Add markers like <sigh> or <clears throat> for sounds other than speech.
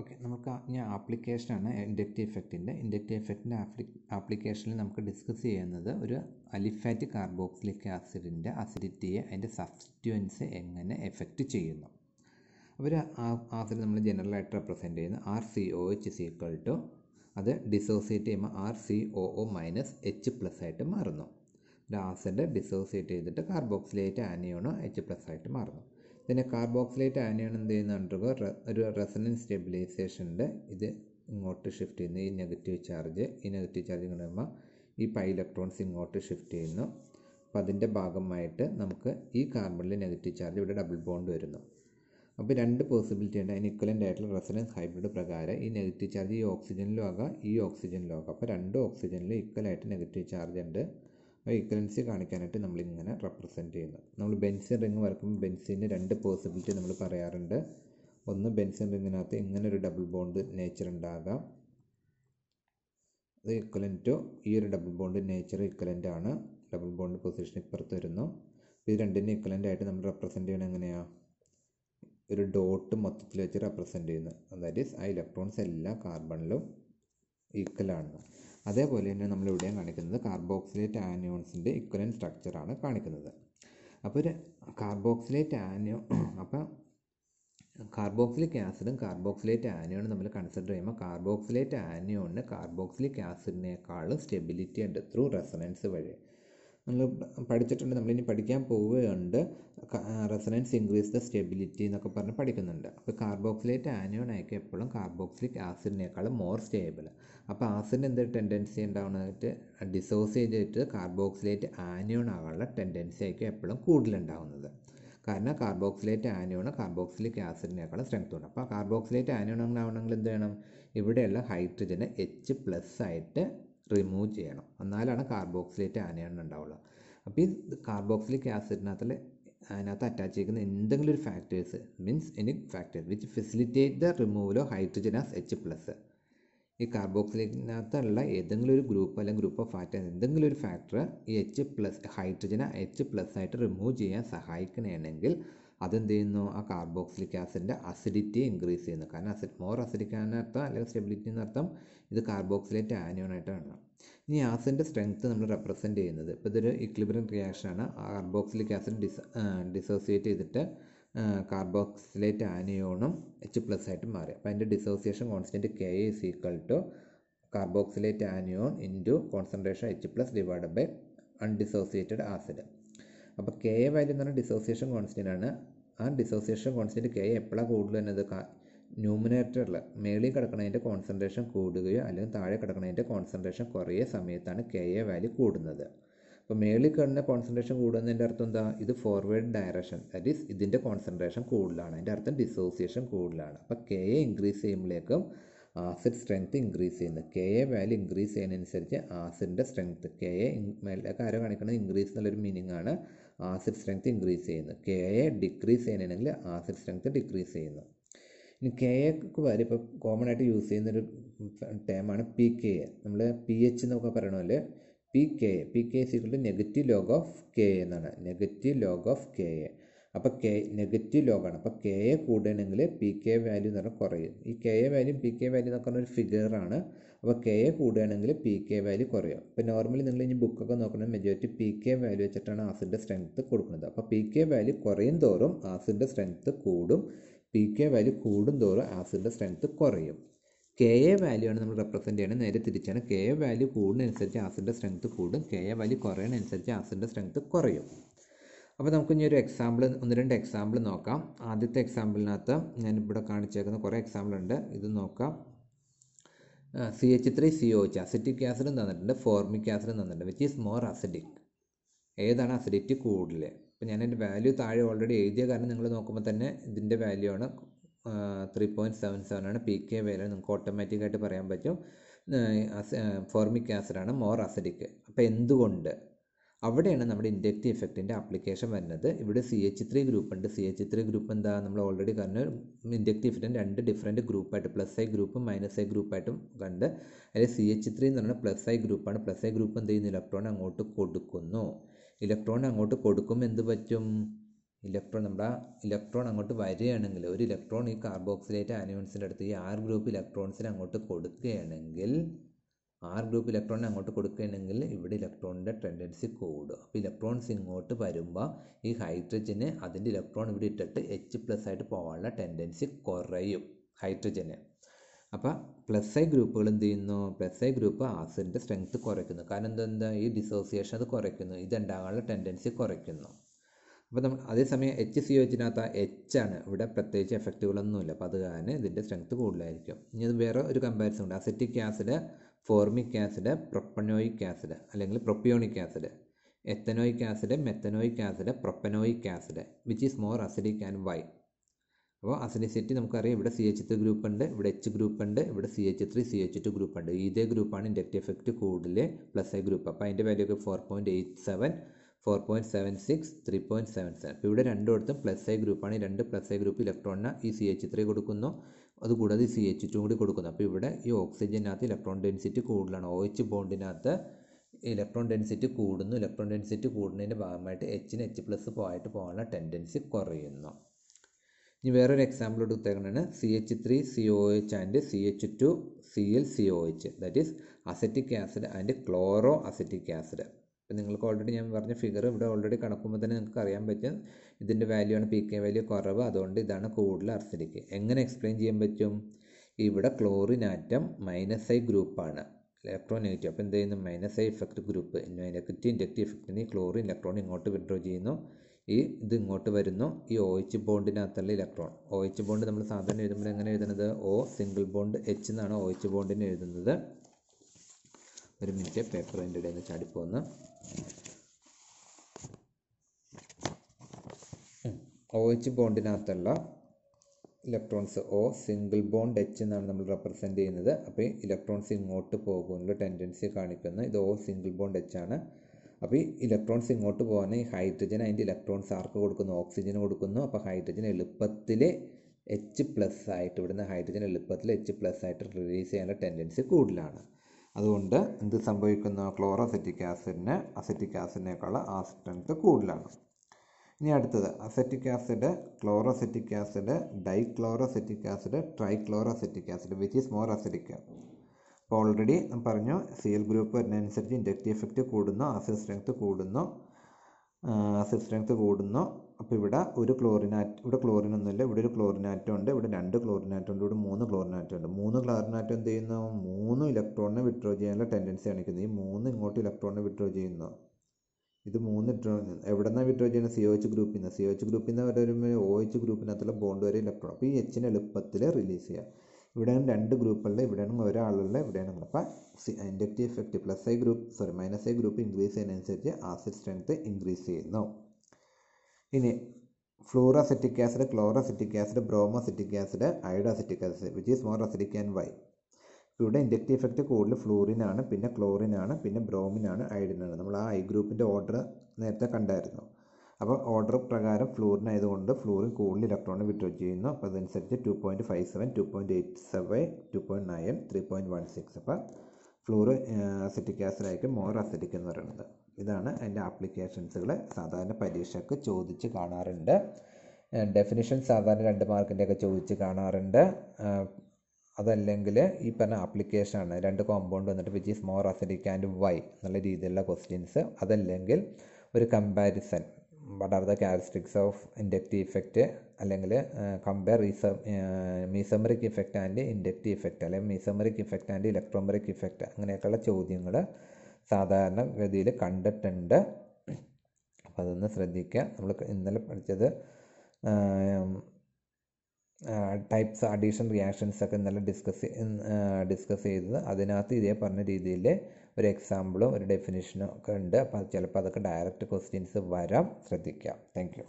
okay നമുക്ക് ഇനി ആപ്ലിക്കേഷനാണ് ഇൻഡക്റ്റീവ് എഫക്റ്റിൻ്റെ ഇൻഡക്റ്റീവ് എഫക്റ്റിൻ്റെ ആപ്ലി ആപ്ലിക്കേഷനിൽ നമുക്ക് ഡിസ്കസ് ചെയ്യുന്നത് ഒരു അലിഫാറ്റ് കാർബോക്സിലിക് ആസിഡിൻ്റെ അസിഡിറ്റിയെ അതിൻ്റെ സബ്സ്റ്റുവൻസ് എങ്ങനെ എഫക്റ്റ് ചെയ്യുന്നു അവർ ആസിഡ് നമ്മൾ ജനറലായിട്ട് റെപ്രസെൻ്റ് ചെയ്യുന്ന R C O H is to അത് ഡിസോസിയേറ്റ് ചെയ്യുമ്പോൾ R C O O minus H plus ആയിട്ട് മാറുന്നു ആസിഡ് ഡിസോസിയേറ്റ് ചെയ്തിട്ട് കാർബോക്സിലേറ്റ് ആനിയോണോ എച്ച് പ്ലസ് ആയിട്ട് മാറുന്നു പിന്നെ കാർബോക്സിലേറ്റ് അയനാണ് എന്ത് ചെയ്യുന്ന ഒരു റെസണൻസ് സ്റ്റെബിലൈസേഷൻ്റെ ഇത് ഇങ്ങോട്ട് ഷിഫ്റ്റ് ചെയ്യുന്നു ഈ നെഗറ്റീവ് ചാർജ് ഈ നെഗറ്റീവ് ചാർജ് കൊണ്ടുവരുമ്പോൾ ഈ പൈ ഇലക്ട്രോൺസ് ഇങ്ങോട്ട് ഷിഫ്റ്റ് ചെയ്യുന്നു അപ്പോൾ അതിൻ്റെ ഭാഗമായിട്ട് നമുക്ക് ഈ കാർബണിൽ നെഗറ്റീവ് ചാർജ് ഇവിടെ ഡബിൾ ബോണ്ട് വരുന്നു അപ്പോൾ രണ്ട് പോസിബിലിറ്റി ഉണ്ട് അതിന് ഇക്വലൻ്റ് ആയിട്ടുള്ള റെസണൻസ് ഹൈബ്രിഡ് പ്രകാരം ഈ നെഗറ്റീവ് ചാർജ് ഈ ഓക്സിജനിലും ആകാം ഈ ഓക്സിജനിലും ആകാം അപ്പോൾ രണ്ട് ഓക്സിജനിലും ഇക്വലായിട്ട് നെഗറ്റീവ് ചാർജ് ഉണ്ട് ഇക്വലൻസി കാണിക്കാനായിട്ട് നമ്മളിങ്ങനെ റെപ്രസെൻറ്റ് ചെയ്യുന്നത് നമ്മൾ ബെൻസിൻ റിങ് വരക്കുമ്പോൾ ബെൻസിന് രണ്ട് പോസിബിലിറ്റി നമ്മൾ പറയാറുണ്ട് ഒന്ന് ബെൻസിൻ റിങ്ങിനകത്ത് ഇങ്ങനെ ഒരു ഡബിൾ ബോണ്ട് നേച്ചർ ഉണ്ടാകാം അത് ഇക്വലൻറ്റു ഈ ഒരു ഡബിൾ ബോണ്ട് നേച്ചർ ഇക്വലൻ്റ് ആണ് ഡബിൾ ബോണ്ട് പൊസിഷൻ ഇപ്പുറത്ത് വരുന്നു ഇത് രണ്ടിൻ്റെ ഇക്വലൻ്റ് ആയിട്ട് നമ്മൾ റെപ്രസെൻറ്റ് ചെയ്യുന്നത് എങ്ങനെയാണ് ഒരു ഡോട്ട് മൊത്തത്തിൽ വെച്ച് റെപ്രസെൻ്റ് ചെയ്യുന്നത് ഈസ് ആ ഇലക്ട്രോൺസ് എല്ലാ കാർബണിലും ആണ് അതേപോലെ തന്നെ ഇവിടെ കാണിക്കുന്നത് കാർബോക്സിലേറ്റ് ആനിയോൺസിൻ്റെ ഇക്വലൻ സ്ട്രക്ചറാണ് കാണിക്കുന്നത് അപ്പോൾ ഒരു കാർബോക്സിലേറ്റ് ആനിയോ <clears throat> അപ്പോൾ കാർബോക്സിലിക് ആസിഡും കാർബോക്സിലേറ്റ് ആനിയോണും നമ്മൾ കൺസിഡർ ചെയ്യുമ്പോൾ കാർബോക്സിലേറ്റ് ആനിയോണിന് കാർബോക്സിലിക് ആസിഡിനേക്കാളും സ്റ്റെബിലിറ്റി ഉണ്ട് ത്രൂ റെസൊണൻസ് വഴി നമ്മൾ പഠിച്ചിട്ടുണ്ട് നമ്മളിനി പഠിക്കാൻ പോവുകയുണ്ട് റെസണൻസ് ഇൻക്രീസ് ദ സ്റ്റെബിലിറ്റി എന്നൊക്കെ പറഞ്ഞ് പഠിക്കുന്നുണ്ട് അപ്പോൾ കാർബോക്സിലേറ്റ് ആനിയോൺ എപ്പോഴും കാർബോക്സിലേറ്റ് ആസിഡിനേക്കാളും മോർ സ്റ്റേബിൾ അപ്പോൾ ആസിഡിന് എന്തൊരു ടെൻഡൻസി ഉണ്ടാവുന്നതായിട്ട് ഡിസോസിയേറ്റ് ചെയ്തിട്ട് കാർബോക്സിലേറ്റ് ആനിയോൺ ആകാനുള്ള ടെൻഡൻസി ആയിരിക്കും എപ്പോഴും കൂടുതലുണ്ടാവുന്നത് കാരണം കാർബോക്സിലേറ്റ് ആനിയോണ് കാർബോക്സിലിക് ആസിഡിനേക്കാളും സ്ട്രെങ്ത് ഉണ്ട് അപ്പോൾ കാർബോക്സിലേറ്റ് ആനിയോൺ ആവണമെങ്കിൽ എന്ത് വേണം ഇവിടെയുള്ള ഹൈഡ്രജന് എച്ച് പ്ലസ് ആയിട്ട് റിമൂവ് ചെയ്യണം എന്നാലാണ് കാർബോക്സിലേറ്റ് ആനയാണ് ഉണ്ടാവുള്ളൂ അപ്പോൾ ഈ കാർബോക്സിലിക് ആസിഡിനകത്തുള്ള അതിനകത്ത് അറ്റാച്ച് ചെയ്യുന്ന എന്തെങ്കിലും ഒരു factors means any factors which facilitate the removal of hydrogen as H plus ഈ കാർബോക്സിലിനകത്തുള്ള ഏതെങ്കിലും ഒരു ഗ്രൂപ്പ് അല്ലെങ്കിൽ ഗ്രൂപ്പ് ഓഫ് ഫാറ്റ് എന്തെങ്കിലും ഒരു ഫാക്ടർ ഈ എച്ച് പ്ലസ് ഹൈഡ്രജനെ എച്ച് പ്ലസ് ആയിട്ട് റിമൂവ് ചെയ്യാൻ സഹായിക്കണമെങ്കിൽ അതെന്ത് ചെയ്യുന്നു ആ കാർബോക്സിലിക് ആസിഡിൻ്റെ അസിഡിറ്റി ഇൻക്രീസ് ചെയ്യുന്നു കാരണം അസിഡ് മോർ അസിഡിക് എന്നർത്ഥം അല്ലെങ്കിൽ സ്റ്റെബിലിറ്റി എന്നർത്ഥം ഇത് കാർബോക്സിലേറ്റ് ആനിയോണായിട്ടാണ് ഇനി ആസിഡിൻ്റെ സ്ട്രെങ്ത്ത് നമ്മൾ റെപ്രസെൻറ്റ് ചെയ്യുന്നത് ഇപ്പോൾ ഇതൊരു റിയാക്ഷൻ ആണ് കാർബോക്സിലിക് ആസിഡ് ഡിസ് ഡിസോസിയേറ്റ് ചെയ്തിട്ട് കാർബോക്സിലേറ്റ് ആനിയോണും എച്ച് പ്ലസ് ആയിട്ട് മാറി അപ്പോൾ അതിൻ്റെ dissociation constant K is equal to carboxylate anion into concentration H plus divided by undissociated acid അപ്പോൾ കെ എ വാല്യൂ എന്ന് പറഞ്ഞാൽ ഡിസോസിയേഷൻ കോൺസ്റ്റൻ്റ് ആണ് ആ ഡിസോസിയേഷൻ കോൺസ്റ്റൻ്റ് കെ എപ്പോഴാണ് കൂടുതൽ എന്നത് ന്യൂമിനേറ്ററിൽ മേളിൽ കിടക്കുന്നതിൻ്റെ കോൺസെൻട്രേഷൻ കൂടുകയോ അല്ലെങ്കിൽ താഴെ കിടക്കുന്നതിൻ്റെ കോൺസെൻട്രേഷൻ കുറയ സമയത്താണ് കെ എ വാല്യൂ കൂടുന്നത് അപ്പോൾ മേളിൽ കിടന്ന കോൺസെൻട്രേഷൻ കൂടുന്നതിൻ്റെ അർത്ഥം എന്താ ഇത് ഫോർവേഡ് ഡയറക്ഷൻ ദാറ്റ് ഈസ് ഇതിൻ്റെ കോൺസെൻട്രേഷൻ കൂടുതലാണ് അതിൻ്റെ അർത്ഥം ഡിസോസിയേഷൻ കൂടുതലാണ് അപ്പോൾ കെ എ ഇൻക്രീസ് ചെയ്യുമ്പോഴേക്കും ആസിഡ് സ്ട്രെങ്ത് ഇൻക്രീസ് ചെയ്യുന്നു കെ എ വാല്യൂ ഇൻക്രീസ് ചെയ്യുന്നതനുസരിച്ച് ആസിഡിൻ്റെ സ്ട്രെങ്ത് കെ എ മേലേക്ക് ആരോ കാണിക്കുന്നത് ഇൻക്രീസ് എന്നുള്ളൊരു മീനിങ് ആണ് ആസിഡ് സ്ട്രെങ്ത് ഇൻക്രീസ് ചെയ്യുന്നു കെ എ ഡിക്രീസ് ചെയ്യണമെങ്കിൽ ആസിഡ് സ്ട്രെങ്ത് ഡിക്രീസ് ചെയ്യുന്നു ഇനി കെ എക്ക് പകരം ഇപ്പോൾ കോമൺ ആയിട്ട് യൂസ് ചെയ്യുന്നൊരു ടേമാണ് പി കെ എ നമ്മൾ പി എച്ച് എന്നൊക്കെ പോലെ P K A P K is equal to negative log of K A എന്നാണ് negative log of K A അപ്പോൾ കെ നെഗറ്റീവ് ലോഗാണ് അപ്പോൾ കെ എ കൂടണമെങ്കിൽ പി കെ വാല്യൂ എന്ന് പറഞ്ഞാൽ കുറയും ഈ K A value P K value എന്നൊക്കെ പറഞ്ഞ ഒരു ഫിഗറാണ് അപ്പോൾ കെ എ കൂടുകയാണെങ്കിൽ പി കെ വാല്യൂ കുറയും അപ്പോൾ നോർമലി നിങ്ങൾ ഇനി ബുക്കൊക്കെ നോക്കണം മെജോറിറ്റി പി കെ വാല്യൂ വെച്ചിട്ടാണ് ആസിഡിൻ്റെ സ്ട്രെങ്ത്ത് കൊടുക്കുന്നത് അപ്പോൾ പി കെ വാല്യൂ കുറയും തോറും ആസിഡിൻ്റെ സ്ട്രെങ്ത്ത് കൂടും പി കെ വാല്യൂ കൂടും തോറും ആസിഡിൻ്റെ സ്ട്രെങ്ത്ത് കുറയും കെ എ വാല്യൂ ആണ് നമ്മൾ റെപ്രസെൻറ്റ് ചെയ്യുന്നത് നേരെ തിരിച്ചാണ് കെ എ വാല്യൂ കൂടുന്നതനുസരിച്ച് ആസിഡിൻ്റെ സ്ട്രെങ്ത്ത് കൂടും കെ എ വാല്യൂ കുറയുന്നതനുസരിച്ച് ആസിഡിൻ്റെ സ്ട്രെങ്ത്ത് കുറയും അപ്പോൾ നമുക്ക് ഇനി ഒരു എക്സാമ്പിൾ ഒന്ന് രണ്ട് എക്സാമ്പിൾ നോക്കാം ആദ്യത്തെ എക്സാമ്പിളിനകത്ത് ഞാൻ ഇവിടെ കാണിച്ചേക്കുന്ന കുറേ എക്സാമ്പിൾ ഉണ്ട് ഇത് നോക്കാം C H three C O H acetic ആസിഡും തന്നിട്ടുണ്ട് ഫോർമിക് ആസിഡും തന്നിട്ടുണ്ട് വിച്ച് ഈസ് മോർ അസിഡിക് ഏതാണ് അസിഡിറ്റി കൂടുതൽ അപ്പോൾ ഞാൻ എൻ്റെ വാല്യൂ താഴെ ഓൾറെഡി എഴുതിയ കാരണം നിങ്ങൾ നോക്കുമ്പോൾ തന്നെ ഇതിൻ്റെ വാല്യൂ ആണ് ത്രീ പോയിൻറ്റ് സെവൻ സെവൻ ആണ് പി കെ വാല്യൂ നിങ്ങൾക്ക് ആയിട്ട് പറയാൻ പറ്റും ഫോർമിക് ആസിഡാണ് മോർ അസിഡിക് അപ്പോൾ എന്തുകൊണ്ട് അവിടെയാണ് നമ്മുടെ ഇൻഡക്റ്റീവ് ഇഫക്റ്റിൻ്റെ ആപ്ലിക്കേഷൻ വരുന്നത് ഇവിടെ സി എച്ച് ത്രീ ഗ്രൂപ്പ് ഉണ്ട് സി എച്ച് ത്രീ ഗ്രൂപ്പ് എന്താ നമ്മൾ ഓൾറെഡി കണ്ട് ഇൻഡക്റ്റീവ് ഇഫക്റ്റിന് രണ്ട് ഡിഫറൻറ്റ് ഗ്രൂപ്പായിട്ട് പ്ലസ് ഐ ഗ്രൂപ്പും മൈനസ് ഐ ഗ്രൂപ്പായിട്ടും കണ്ട് അതിൽ സി എച്ച് ത്രീ എന്ന് പറഞ്ഞാൽ പ്ലസ് ഐ ഗ്രൂപ്പാണ് പ്ലസ് ഐ ഗ്രൂപ്പ് എന്ത് ചെയ്യുന്നു ഇലക്ട്രോൺ അങ്ങോട്ട് കൊടുക്കുന്നു ഇലക്ട്രോൺ അങ്ങോട്ട് കൊടുക്കുമ്പോൾ എന്ത് പറ്റും ഇലക്ട്രോൺ നമ്മുടെ ഇലക്ട്രോൺ അങ്ങോട്ട് വരികയാണെങ്കിൽ ഒരു ഇലക്ട്രോൺ ഈ കാർബോക്സിലേറ്റ് ആനിയോൺസിൻ്റെ അടുത്ത് ഈ ആർ ഗ്രൂപ്പ് ഇലക്ട്രോൺസിന് അങ്ങോട്ട് കൊടുക്കുകയാണെങ്കിൽ ആർ ഗ്രൂപ്പ് ഇലക്ട്രോൺ അങ്ങോട്ട് കൊടുക്കുകയാണെങ്കിൽ ഇവിടെ ഇലക്ട്രോണിൻ്റെ ടെൻഡൻസി കൂടും അപ്പോൾ ഇലക്ട്രോൺസ് ഇങ്ങോട്ട് വരുമ്പോൾ ഈ ഹൈഡ്രജന് അതിൻ്റെ ഇലക്ട്രോൺ ഇവിടെ ഇട്ടിട്ട് എച്ച് പ്ലസ് ആയിട്ട് പോകാനുള്ള ടെൻഡൻസി കുറയും ഹൈഡ്രജന് അപ്പോൾ പ്ലസ് ഐ ഗ്രൂപ്പുകൾ എന്ത് ചെയ്യുന്നു പ്ലസ് ഐ ഗ്രൂപ്പ് ആസിഡിൻ്റെ സ്ട്രെങ്ത് കുറയ്ക്കുന്നു കാരണം എന്താ ഈ ഡിസോസിയേഷൻ അത് കുറയ്ക്കുന്നു ഇതുണ്ടാകാനുള്ള ടെൻഡൻസി കുറയ്ക്കുന്നു അപ്പോൾ നമ്മൾ അതേസമയം എച്ച് സി ഒച്ചിനകത്ത് എച്ച് ആണ് ഇവിടെ പ്രത്യേകിച്ച് എഫക്റ്റുകളൊന്നുമില്ല അപ്പോൾ അത് കാരണം ഇതിൻ്റെ സ്ട്രെങ്ത് കൂടുതലായിരിക്കും ഇനി അത് വേറെ ഒരു കമ്പാരിസൺ ഉണ്ട് acetic acid formic acid propanoic acid അല്ലെങ്കിൽ propionic acid ethanoic acid methanoic acid propanoic acid which is more acidic and why അപ്പോൾ അസിഡിസിറ്റി നമുക്കറിയാം ഇവിടെ സി എച്ച് ത്രീ ഗ്രൂപ്പ് ഉണ്ട് ഇവിടെ എച്ച് ഗ്രൂപ്പ് ഉണ്ട് ഇവിടെ C H three C H two group ഉണ്ട് ഇതേ ഗ്രൂപ്പാണ് ഇൻഡക്റ്റ് എഫക്റ്റ് കൂടുതൽ പ്ലസ് എ ഗ്രൂപ്പ് അപ്പോൾ അതിൻ്റെ വാല്യൂ ഒക്കെ four point eight seven four point seven six three point seven seven ഇപ്പോൾ ഇവിടെ അടുത്തും പ്ലസ് എ ഗ്രൂപ്പാണ് ഈ രണ്ട് പ്ലസ് എ ഗ്രൂപ്പ് ഇലക്ട്രോണിന് ഈ സി എച്ച് ത്രീ കൊടുക്കുന്നു അതുകൂടാതെ സി എച്ച് ടു കൂടി കൊടുക്കുന്നു അപ്പോൾ ഇവിടെ ഈ ഓക്സിജനകത്ത് ഇലക്ട്രോൺ ഡെൻസിറ്റി കൂടുതലാണ് ഒ എച്ച് ബോണ്ടിനകത്ത് ഇലക്ട്രോൺ ഡെൻസിറ്റി കൂടുന്നു ഇലക്ട്രോൺ ഡെൻസിറ്റി കൂടുന്നതിൻ്റെ ഭാഗമായിട്ട് എച്ചിന് എച്ച് പ്ലസ് പോയിട്ട് പോകാനുള്ള ടെൻഡൻസി കുറയുന്നു ഇനി വേറൊരു എക്സാമ്പിൾ എടുത്തേക്കണാണ് C H three C O H and C H two C L C O H that is acetic acid and chloro acetic acid ഇപ്പം നിങ്ങൾക്ക് ഓൾറെഡി ഞാൻ പറഞ്ഞ ഫിഗർ ഇവിടെ ഓൾറെഡി കണക്കുമ്പോൾ തന്നെ നിങ്ങൾക്ക് അറിയാൻ പറ്റും ഇതിൻ്റെ വാല്യൂ ആണ് പി കെ വാല്യൂ കുറവ് അതുകൊണ്ട് ഇതാണ് കൂടുതൽ അർസഡിക്ക് എങ്ങനെ എക്സ്പ്ലെയിൻ ചെയ്യാൻ പറ്റും ഇവിടെ ക്ലോറിൻ ആറ്റം മൈനസ് ഐ ഗ്രൂപ്പാണ് ഇലക്ട്രോൺ നെഗറ്റീവ് അപ്പോൾ എന്ത് ചെയ്യുന്നു minus I effect group negative inductive ഇഫക്റ്റിന് ഈ ക്ലോറിൻ ഇലക്ട്രോൺ ഇങ്ങോട്ട് വിഡ്രോ ചെയ്യുന്നു ഈ ഇത് ഇങ്ങോട്ട് വരുന്നു ഈ ഒ എച്ച് ബോണ്ടിനകത്തുള്ള ഇലക്ട്രോൺ ഒ എച്ച് ബോണ്ട് നമ്മൾ സാധാരണ എഴുതുമ്പോൾ എങ്ങനെ എഴുതുന്നത് ഒ സിംഗിൾ ബോണ്ട് എച്ച് എന്നാണ് ഒ എച്ച് ബോണ്ടിന് എഴുതുന്നത് ഒരു മിനിറ്റ് പേപ്പർ അതിൻ്റെ ഇടയിൽ നിന്ന് ചാടിപ്പോന്ന് ഓ എച്ച് ബോണ്ടിനകത്തുള്ള electrons O single bond H എന്നാണ് നമ്മൾ റെപ്രസെൻ്റ് ചെയ്യുന്നത് അപ്പോൾ ഇലക്ട്രോൺസ് ഇങ്ങോട്ട് പോകുന്നുള്ള ടെൻഡൻസി കാണിക്കുന്നു ഇത് ഓ സിംഗിൾ ബോണ്ട് എച്ച് ആണ് അപ്പോൾ ഈ ഇലക്ട്രോൺസ് ഇങ്ങോട്ട് പോകാൻ ഈ ഹൈഡ്രജൻ അതിൻ്റെ ഇലക്ട്രോൺസ് ആർക്ക് കൊടുക്കുന്നു ഓക്സിജൻ കൊടുക്കുന്നു അപ്പോൾ ഹൈഡ്രജൻ എളുപ്പത്തിൽ എച്ച് പ്ലസ് ആയിട്ട് ഇവിടുന്ന് ഹൈഡ്രജൻ എളുപ്പത്തിൽ എച്ച് പ്ലസ് ആയിട്ട് റിലീസ് ചെയ്യാനുള്ള ടെൻഡൻസി കൂടുതലാണ് അതുകൊണ്ട് എന്ത് സംഭവിക്കുന്നു ക്ലോറോസെറ്റിക് ആസിഡിന് അസെറ്റിക് ആസിഡിനേക്കാൾ ആ സ്ട്രെങ്ത് കൂടുതലാണ് ഇനി അടുത്തത് acetic acid chloroacetic acid dichloroacetic acid trichloroacetic acid which is more acetic അപ്പോൾ ഓൾറെഡി പറഞ്ഞു സി എൽ ഗ്രൂപ്പ് വരുന്നതനുസരിച്ച് ഇൻഡക്റ്റീവ് എഫക്റ്റ് കൂടുന്നു ആസിഡ് സ്ട്രെങ്ത് കൂടുന്നു ആസിഡ് സ്ട്രെങ്ത് കൂടുന്നു അപ്പോൾ ഇവിടെ ഒരു ക്ലോറിനാറ്റ് ഇവിടെ ക്ലോറിനൊന്നുമില്ല ഇവിടെ ഒരു ക്ലോറിനാറ്റം ഉണ്ട് ഇവിടെ രണ്ട് ക്ലോറിനാറ്റം ഉണ്ട് ഇവിടെ മൂന്ന് ക്ലോറിനാറ്റം ഉണ്ട് മൂന്ന് ക്ലോറിനാറ്റം എന്ത് ചെയ്യുന്നു മൂന്ന് ഇലക്ട്രോണിനെ വിഡ്രോ ചെയ്യാനുള്ള ടെൻഡൻസി കാണിക്കുന്നു ഈ മൂന്ന് ഇങ്ങോട്ട് ഇലക്ട്രോണിനെ വിഡ്രോ ചെയ്യുന്നു ഇത് മൂന്ന് ഇലക്ട്രോൺ എവിടെ നിന്നാണ് വിഡ്രോ ചെയ്യുന്നത് സി ഒ എച്ച് ഗ്രൂപ്പിൽ നിന്ന് സി ഒ എച്ച് ഗ്രൂപ്പിൽ നിന്ന് വരുമ്പോൾ ഒ എച്ച് ഗ്രൂപ്പിനകത്തുള്ള ബോണ്ട് വരെ ഇലക്ട്രോൺ അപ്പോൾ ഈ എച്ചിന് എളുപ്പത്തിൽ റിലീസ് ചെയ്യുക ഇവിടെയാണ് രണ്ട് ഗ്രൂപ്പുള്ള ഇവിടെയാണ് ഒരാളുള്ള ഇവിടെയാണ് അപ്പോൾ inductive effect plus I group sorry minus I group increase ചെയ്യുന്നതനുസരിച്ച് ആസിഡ് സ്ട്രെങ്ത് ഇൻക്രീസ് ചെയ്യുന്നു ഇനി fluoroacetic acid chloroacetic acid bromoacetic acid iodoacetic acid which is more acidic and why ഇവിടെ ഇൻഡക്റ്റീവ് ഇഫക്റ്റ് കൂടുതൽ ഫ്ലൂറിനാണ് പിന്നെ ക്ലോറിനാണ് പിന്നെ ബ്രോമിനാണ് അയോഡിനാണ് നമ്മൾ ആ ഐ ഗ്രൂപ്പിൻ്റെ ഓർഡർ നേരത്തെ കണ്ടായിരുന്നു അപ്പോൾ ഓർഡർ പ്രകാരം ഫ്ലൂറിൻ ആയതുകൊണ്ട് ഫ്ലൂറിൻ കൂടുതൽ ഇലക്ട്രോൺ വിഡ്രോ ചെയ്യുന്നു അപ്പോൾ അതനുസരിച്ച് two point five seven two point eight seven two point nine three point one six അപ്പോൾ ഫ്ലൂറോ അസറ്റിക് ആസിഡായിരിക്കും മോർ അസറ്റിക് എന്ന് പറയുന്നത് ഇതാണ് അതിൻ്റെ ആപ്ലിക്കേഷൻസുകൾ സാധാരണ പരീക്ഷയ്ക്ക് ചോദിച്ച് കാണാറുണ്ട് ഡെഫിനിഷൻ സാധാരണ രണ്ട് മാർക്കിൻ്റെയൊക്കെ ചോദിച്ച് കാണാറുണ്ട് അതല്ലെങ്കിൽ ഈ പറഞ്ഞ ആപ്ലിക്കേഷനാണ് രണ്ട് കോമ്പൗണ്ട് വന്നിട്ട് which is more acetic and why എന്നുള്ള രീതിയിലുള്ള ക്വസ്റ്റ്യൻസ് അതല്ലെങ്കിൽ ഒരു comparison what are the characteristics of inductive effect അല്ലെങ്കിൽ compare is a mesomeric effect and inductive effect അല്ലെങ്കിൽ mesomeric effect and electromeric effect അങ്ങനെയൊക്കെയുള്ള ചോദ്യങ്ങൾ സാധാരണ ഗതിയിൽ കണ്ടിട്ടുണ്ട് അപ്പോൾ അതൊന്ന് ശ്രദ്ധിക്കുക നമ്മൾ ഇന്നലെ പഠിച്ചത് ടൈപ്സ് അഡീഷൻ റിയാക്ഷൻസ് ഒക്കെ ഇന്നലെ ഡിസ്കസ് ഡിസ്കസ് ചെയ്തത് അതിനകത്ത് ഇതേ പറഞ്ഞ രീതിയിൽ ഒരു എക്സാമ്പിളും ഒരു ഡെഫിനേഷനും ഒക്കെ ഉണ്ട് അപ്പോൾ ചിലപ്പോൾ അതൊക്കെ ഡയറക്റ്റ് ക്വസ്റ്റ്യൻസ് വരാം ശ്രദ്ധിക്കാം താങ്ക്